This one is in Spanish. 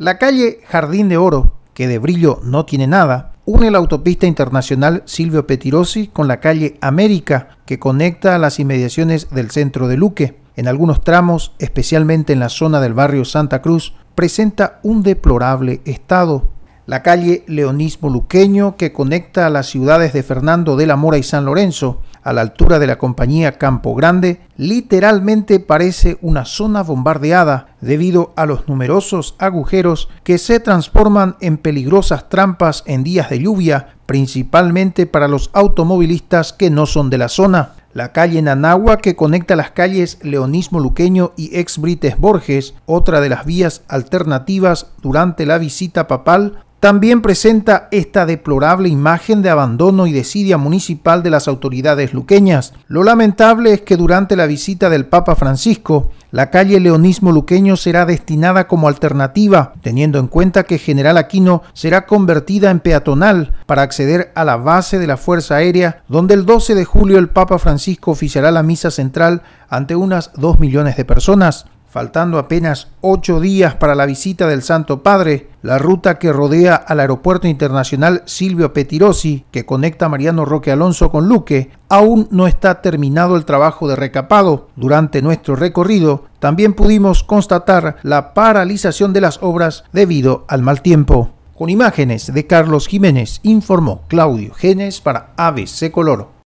La calle Jardín de Oro, que de brillo no tiene nada, une la autopista internacional Silvio Petirossi con la calle América, que conecta a las inmediaciones del centro de Luque. En algunos tramos, especialmente en la zona del barrio Santa Cruz, presenta un deplorable estado la calle Leonismo Luqueño que conecta a las ciudades de Fernando de la Mora y San Lorenzo, a la altura de la compañía Campo Grande, literalmente parece una zona bombardeada debido a los numerosos agujeros que se transforman en peligrosas trampas en días de lluvia, principalmente para los automovilistas que no son de la zona. La calle Nanagua que conecta las calles Leonismo Luqueño y Ex Brites Borges, otra de las vías alternativas durante la visita papal, también presenta esta deplorable imagen de abandono y desidia municipal de las autoridades luqueñas. Lo lamentable es que durante la visita del Papa Francisco, la calle Leonismo Luqueño será destinada como alternativa, teniendo en cuenta que General Aquino será convertida en peatonal para acceder a la base de la Fuerza Aérea, donde el 12 de julio el Papa Francisco oficiará la misa central ante unas 2 millones de personas faltando apenas ocho días para la visita del Santo Padre, la ruta que rodea al Aeropuerto Internacional Silvio Petirosi, que conecta Mariano Roque Alonso con Luque, aún no está terminado el trabajo de recapado. Durante nuestro recorrido también pudimos constatar la paralización de las obras debido al mal tiempo. Con imágenes de Carlos Jiménez, informó Claudio Genes para ABC Color.